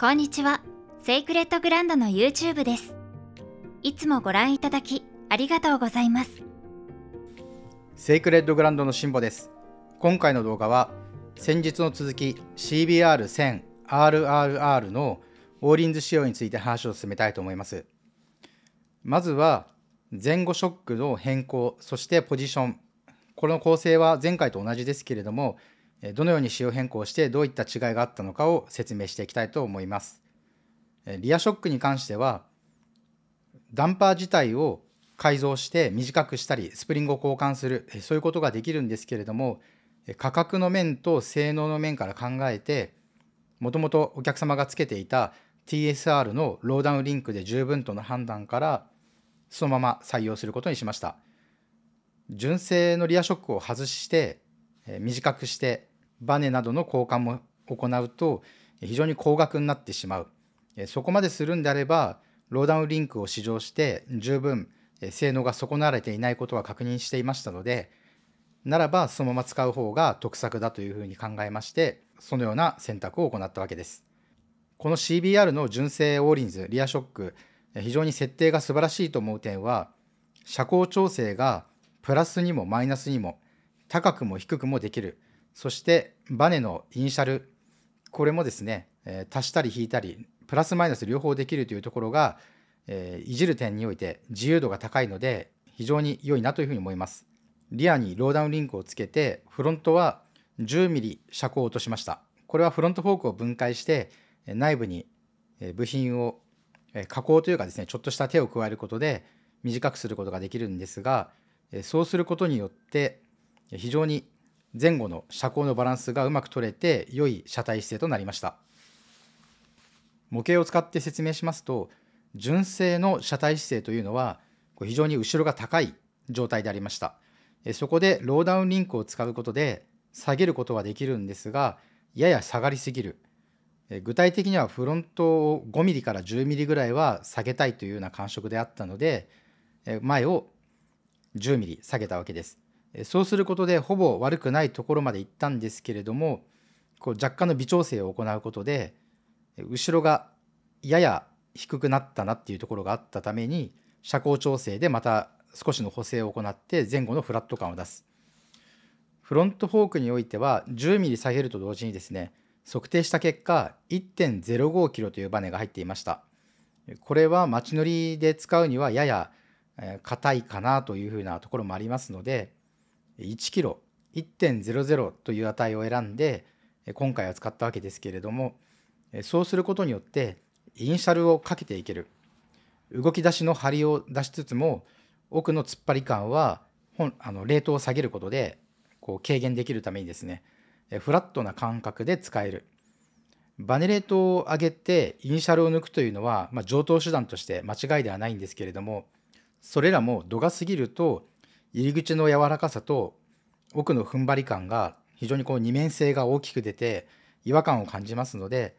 こんにちは。セイクレットグランドの YouTube です。いつもご覧いただきありがとうございます。セイクレットグランドのしんぼです。今回の動画は先日の続き CBR1000RRR のオーリンズ仕様について話を進めたいと思います。まずは前後ショックの変更、そしてポジション。この構成は前回と同じですけれども、どのように仕様変更してどういった違いがあったのかを説明していきたいと思います。リアショックに関してはダンパー自体を改造して短くしたりスプリングを交換するそういうことができるんですけれども価格の面と性能の面から考えてもともとお客様がつけていた TSR のローダウンリンクで十分との判断からそのまま採用することにしました純正のリアショックを外して短くしてバネなどの交換も行うと非常に高額になってしまうそこまでするんであればローダウンリンクを試乗して十分性能が損なわれていないことは確認していましたのでならばそのまま使う方が得策だというふうに考えましてそのような選択を行ったわけですこの CBR の純正オーリンズリアショック非常に設定が素晴らしいと思う点は車高調整がプラスにもマイナスにも高くも低くもできるそしてバネのイニシャルこれもですね、え足したり引いたりプラスマイナス両方できるというところが、えいじる点において自由度が高いので非常に良いなというふうに思います。リアにローダウンリンクをつけてフロントは 10mm 車高を落としました。これはフロントフォークを分解して内部に部品を加工というかですねちょっとした手を加えることで短くすることができるんですがそうすることによって非常に前後の車高のバランスがうまく取れて良い車体姿勢となりました模型を使って説明しますと純正の車体姿勢というのは非常に後ろが高い状態でありましたそこでローダウンリンクを使うことで下げることはできるんですがやや下がりすぎる具体的にはフロントを5 m m から1 0ミリぐらいは下げたいというような感触であったので前を10 m m 下げたわけですそうすることでほぼ悪くないところまで行ったんですけれどもこう若干の微調整を行うことで後ろがやや低くなったなっていうところがあったために車高調整でまた少しの補正を行って前後のフラット感を出すフロントフォークにおいては 10mm 下げると同時にですね測定した結果 1.05kg というバネが入っていましたこれは街乗りで使うにはやや硬いかなというふうなところもありますので 1kg1.00 という値を選んで今回は使ったわけですけれどもそうすることによってインシャルをかけていける動き出しの張りを出しつつも奥の突っ張り感は本あのレートを下げることでこう軽減できるためにですねフラットな感覚で使えるバネレートを上げてイニシャルを抜くというのは、まあ、上等手段として間違いではないんですけれどもそれらも度が過ぎると入り口の柔らかさと奥の踏ん張り感が非常にこう二面性が大きく出て違和感を感じますので、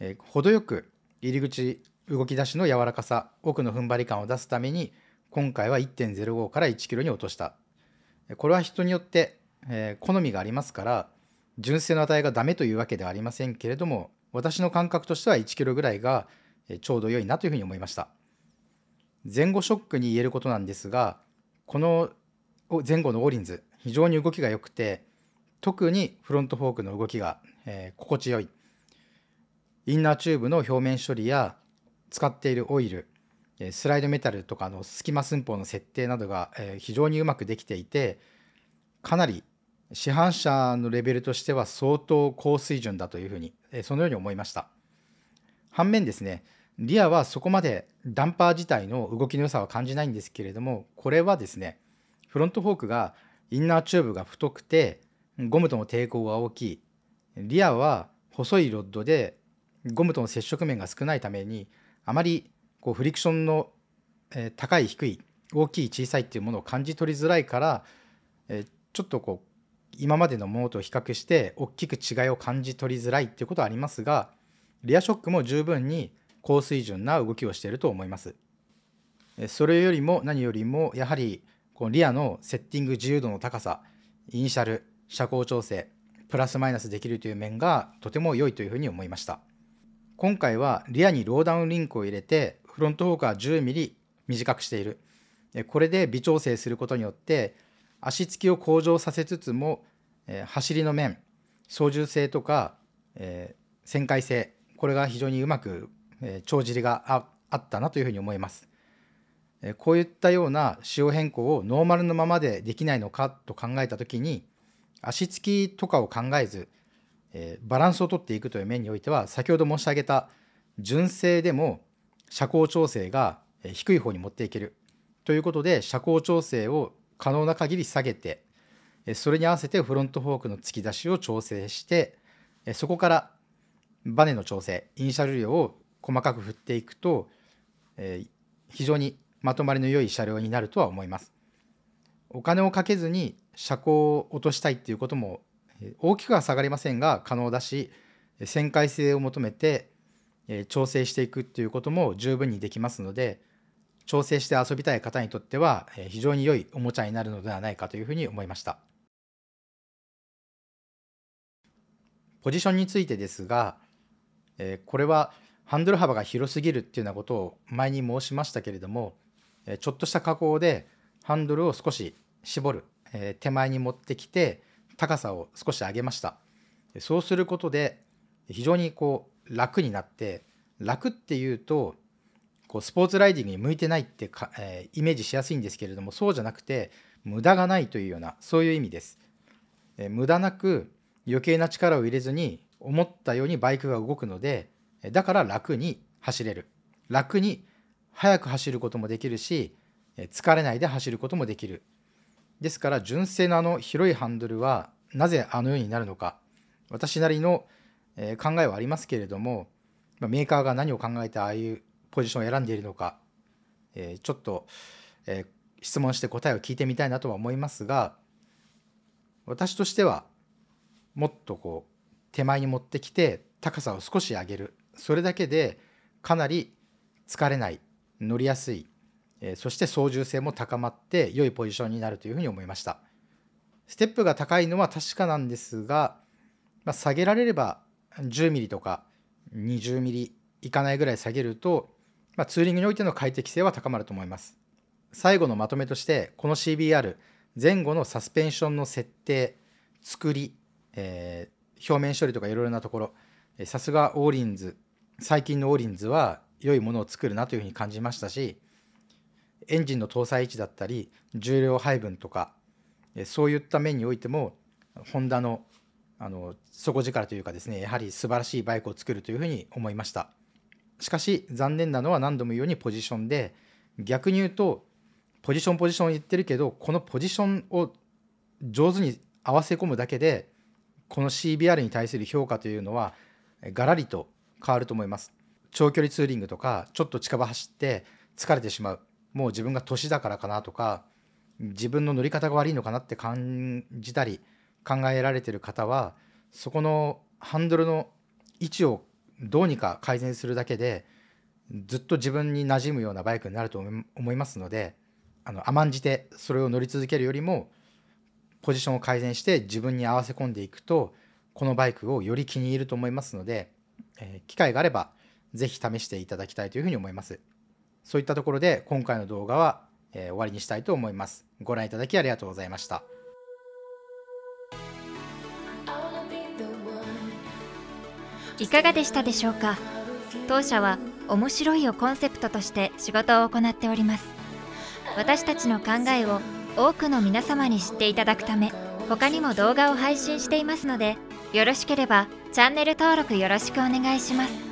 えー、程よく入り口動き出しの柔らかさ奥の踏ん張り感を出すために今回は1.05から1キロに落としたこれは人によって、えー、好みがありますから純正の値がダメというわけではありませんけれども私の感覚としては1キロぐらいがちょうど良いなというふうに思いました前後ショックに言えることなんですがこの前後のオーリンズ非常に動きが良くて特にフロントフォークの動きが、えー、心地よいインナーチューブの表面処理や使っているオイルスライドメタルとかの隙間寸法の設定などが非常にうまくできていてかなり市販車のレベルとしては相当高水準だというふうにそのように思いました反面ですねリアはそこまでダンパー自体の動きの良さは感じないんですけれどもこれはですねフロントフォークがインナーチューブが太くてゴムとの抵抗が大きいリアは細いロッドでゴムとの接触面が少ないためにあまりこうフリクションの、え高い低い大きい小さいっていうものを感じ取りづらいから、えちょっとこう今までのものと比較して大きく違いを感じ取りづらいっていうことはありますがリアショックも十分に高水準な動きをしていると思います。それよりも何よりもやはりこのリアのセッティング自由度の高さイニシャル遮光調整プラスマイナスできるという面がとても良いというふうに思いました今回はリアにローダウンリンクを入れてフロントフォークは 10mm 短くしているこれで微調整することによって足つきを向上させつつも走りの面操縦性とか、えー、旋回性これが非常にうまく帳尻があったなというふうに思います。こういったような仕様変更をノーマルのままでできないのかと考えた時に足つきとかを考えず、えバランスをとっていくという面においては先ほど申し上げた純正でも遮光調整が低い方に持っていけるということで遮光調整を可能な限り下げてそれに合わせてフロントフォークの突き出しを調整してそこからバネの調整インシャル量を細かく振っていくと非常にまとまりの良い車両になるとは思います。お金をかけずに車高を落としたいっていうことも大きくは下がりませんが可能だし旋回性を求めて調整していくっていうことも十分にできますので調整して遊びたい方にとっては非常に良いおもちゃになるのではないかというふうに思いましたポジションについてですがこれはハンドル幅が広すぎるっていうようなことを前に申しましたけれどもちょっとした加工でハンドルを少し絞る、え手前に持ってきて高さを少し上げましたそうすることで非常にこう楽になって楽っていうとこうスポーツライディングに向いてないってか、えー、イメージしやすいんですけれどもそうじゃなくて無駄がないというようなそういう意味です、えー、無駄なく余計な力を入れずに思ったようにバイクが動くのでだから楽に走れる楽に速く走ることもできるし疲れないで走ることもできるですから純正のあの広いハンドルはなぜあのようになるのか私なりの考えはありますけれどもメーカーが何を考えてああいうポジションを選んでいるのかちょっと質問して答えを聞いてみたいなとは思いますが私としてはもっとこう手前に持ってきて高さを少し上げるそれだけでかなり疲れない乗りやすい、えそして操縦性も高まって良いポジションになるというふうに思いましたステップが高いのは確かなんですが、まあ、下げられれば10ミリとか20ミリいかないぐらい下げると、まあ、ツーリングにおいての快適性は高まると思います最後のまとめとしてこの CBR 前後のサスペンションの設定作り、えー、表面処理とかいろいろなところさすがオーリンズ最近のオーリンズは良いものを作るなというふうに感じましたしエンジンの搭載位置だったり重量配分とかそういった面においてもホンダのあの底力というかですねやはり素晴らしいバイクを作るというふうに思いましたしかし残念なのは何度も言うようにポジションで逆に言うとポジションポジション言ってるけどこのポジションを上手に合わせ込むだけでこの CBR に対する評価というのはがらりと変わると思います長距離ツーリングとかちょっと近場走って疲れてしまうもう自分が年だからかなとか自分の乗り方が悪いのかなって感じたり考えられてる方はそこのハンドルの位置をどうにか改善するだけでずっと自分に馴染むようなバイクになると思いますのであの甘んじてそれを乗り続けるよりもポジションを改善して自分に合わせ込んでいくとこのバイクをより気に入ると思いますので、えー、機会があればぜひ試していただきたいというふうに思います。そういったところで今回の動画は、えー、終わりにしたいと思います。ご覧いただきありがとうございました。いかがでしたでしょうか当社は面白いをコンセプトとして仕事を行っております私たちの考えを多くの皆様に知っていただくため他にも動画を配信していますのでよろしければチャンネル登録よろしくお願いします